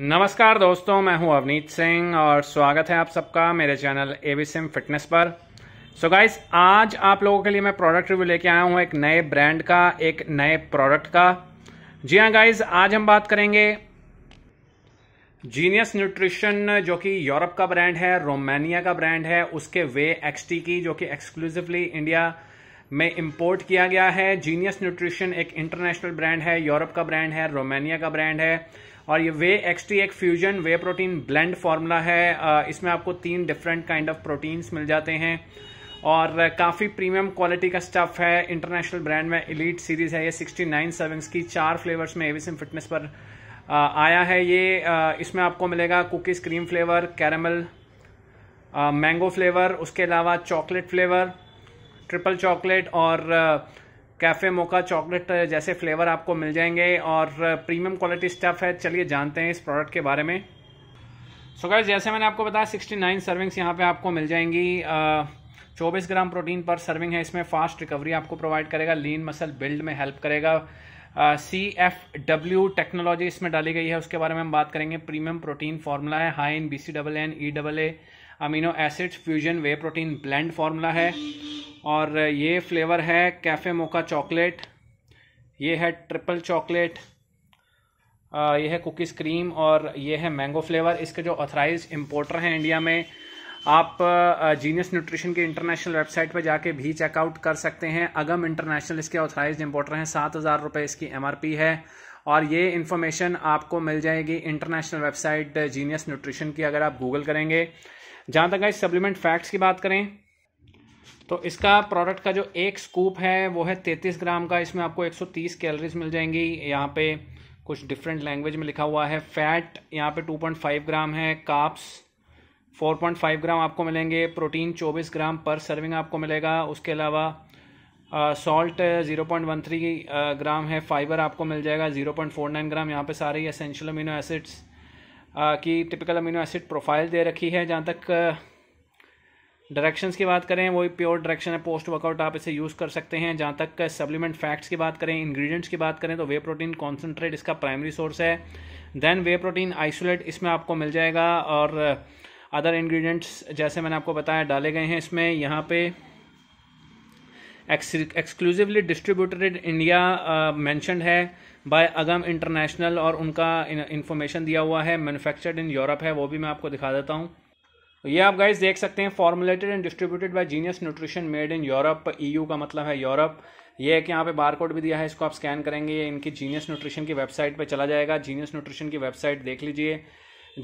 नमस्कार दोस्तों मैं हूं अवनीत सिंह और स्वागत है आप सबका मेरे चैनल ए सिम फिटनेस पर सो so गाइस आज आप लोगों के लिए मैं प्रोडक्ट रिव्यू लेके आया हूं एक नए ब्रांड का एक नए प्रोडक्ट का जी हां गाइस आज हम बात करेंगे जीनियस न्यूट्रिशन जो कि यूरोप का ब्रांड है रोमानिया का ब्रांड है उसके वे एक्सटी की जो कि एक्सक्लूसिवली इंडिया में इम्पोर्ट किया गया है जीनियस न्यूट्रिशन एक इंटरनेशनल ब्रांड है यूरोप का ब्रांड है रोमानिया का ब्रांड है और ये वे टी एक fusion whey protein blend formula है इसमें आपको तीन डिफरेंट काइंड ऑफ प्रोटीन्स मिल जाते हैं और काफ़ी प्रीमियम क्वालिटी का स्टफ है इंटरनेशनल ब्रांड में इलीट सीरीज़ है ये 69 सर्विंग्स की चार फ्लेवर्स में एविसम फिटनेस पर आया है ये इसमें आपको मिलेगा cookies cream flavour caramel mango flavour उसके अलावा चॉकलेट फ्लेवर ट्रिपल चॉकलेट और कैफ़े मोका चॉकलेट जैसे फ्लेवर आपको मिल जाएंगे और प्रीमियम क्वालिटी स्टफ़ है चलिए जानते हैं इस प्रोडक्ट के बारे में सो so गाइस जैसे मैंने आपको बताया 69 सर्विंग्स यहाँ पे आपको मिल जाएंगी चौबीस ग्राम प्रोटीन पर सर्विंग है इसमें फास्ट रिकवरी आपको प्रोवाइड करेगा लीन मसल बिल्ड में हेल्प करेगा सी एफ डब्ल्यू टेक्नोलॉजी इसमें डाली गई है उसके बारे में हम बात करेंगे प्रीमियम प्रोटीन फार्मूला है high in B C double N E double A amino acids fusion whey protein blend formula है और ये फ्लेवर है कैफ़े मोका चॉकलेट ये है ट्रिपल चॉकलेट ये है कुकीज़ क्रीम और ये है मैंगो फ्लेवर इसके जो ऑथराइज इम्पोर्टर हैं इंडिया में आप जीनियस न्यूट्रिशन की इंटरनेशनल वेबसाइट पर जाके भी चेकआउट कर सकते हैं अगम इंटरनेशनल इसके ऑथराइज इम्पोर्टर हैं सात हज़ार रुपये इसकी एम है और ये इन्फॉर्मेशन आपको मिल जाएगी इंटरनेशनल वेबसाइट जीनियस न्यूट्रिशन की अगर आप गूगल करेंगे जहाँ तक गाइस सप्लीमेंट फैक्ट्स की बात करें तो इसका प्रोडक्ट का जो एक स्कूप है वो है तैंतीस ग्राम का इसमें आपको 130 कैलोरीज मिल जाएंगी यहाँ पे कुछ डिफरेंट लैंग्वेज में लिखा हुआ है फैट यहाँ पे 2.5 ग्राम है काप्स 4.5 ग्राम आपको मिलेंगे प्रोटीन 24 ग्राम पर सर्विंग आपको मिलेगा उसके अलावा salt zero point one three gram है फाइबर आपको मिल जाएगा zero point four nine gram यहाँ पे सारे असेंशियल अमीनो एसिड्स की टिपिकल अमीनो एसिड प्रोफाइल दे रखी है जहाँ तक डायरेक्शंस की बात करें वही प्योर डायरेक्शन है पोस्ट वर्कआउट आप इसे यूज़ कर सकते हैं जहाँ तक सप्लीमेंट फैक्ट्स की बात करें इंग्रेडिएंट्स की बात करें तो वे प्रोटीन कॉन्सेंट्रेट इसका प्राइमरी सोर्स है देन वे प्रोटीन आइसोलेट इसमें आपको मिल जाएगा और अदर इंग्रेडिएंट्स जैसे मैंने आपको बताया डाले गए हैं इसमें यहाँ पर एक्सक्लूसिवली डिस्ट्रीब्यूटेड इंडिया मैंशनड है बाय अगम इंटरनेशनल और उनका इन्फॉर्मेशन दिया हुआ है मैनुफैक्चर्ड इन यूरोप है वो भी मैं आपको दिखा देता हूँ ये आप गाइज देख सकते हैं formulated and distributed by Genius Nutrition made in Europe EU का मतलब है यूरोप ये है कि यहाँ पे बार कोड भी दिया है इसको आप स्कैन करेंगे ये इनकी जीनियस न्यूट्रिशन की वेबसाइट पे चला जाएगा जीनियस न्यूट्रिशन की वेबसाइट देख लीजिए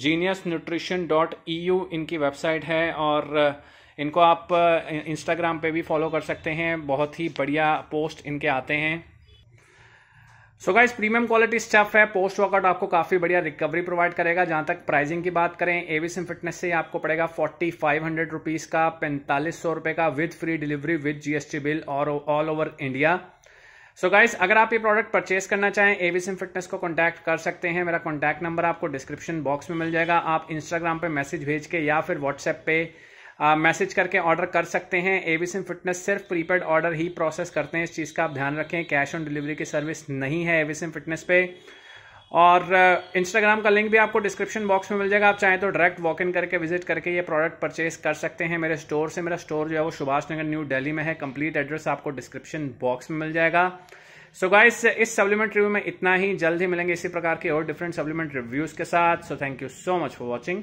Genius Nutrition dot E U इनकी वेबसाइट है और इनको आप इंस्टाग्राम पे भी फॉलो कर सकते हैं बहुत ही बढ़िया पोस्ट इनके आते हैं so guys premium quality stuff है पोस्ट वर्कआउट आपको काफ़ी बढ़िया रिकवरी प्रोवाइड करेगा जहां तक प्राइसिंग की बात करें एवी सिम फिटनेस से आपको पड़ेगा फोर्टी फाइव हंड्रेड रुपीज़ का पैंतालीस सौ रुपए का with free delivery with GST bill और all over India so so guys अगर आप ये प्रोडक्ट परचेस करना चाहें एवी सिम फिटनेस को कॉन्टैक्ट कर सकते हैं मेरा कॉन्टैक्ट नंबर आपको डिस्क्रिप्शन बॉक्स में मिल जाएगा आप इंस्टाग्राम पर मैसेज भेज के या फिर व्हाट्सएप पे मैसेज करके ऑर्डर कर सकते हैं एविसन फिटनेस सिर्फ प्रीपेड ऑर्डर ही प्रोसेस करते हैं इस चीज़ का आप ध्यान रखें कैश ऑन डिलीवरी की सर्विस नहीं है एविसन फिटनेस पे और इंस्टाग्राम uh, का लिंक भी आपको डिस्क्रिप्शन बॉक्स में मिल जाएगा आप चाहें तो डायरेक्ट वॉक इन करके विजिट करके ये प्रोडक्ट परचेज कर सकते हैं मेरे स्टोर से मेरा स्टोर जो है वो सुभाष नगर न्यू दिल्ली में है कंप्लीट एड्रेस आपको डिस्क्रिप्शन बॉक्स में मिल जाएगा सो so गाइस इस सप्लीमेंट रिव्यू में इतना ही जल्द ही मिलेंगे इसी प्रकार के और डिफरेंट सप्लीमेंट रिव्यूज के साथ so thank you so much for watching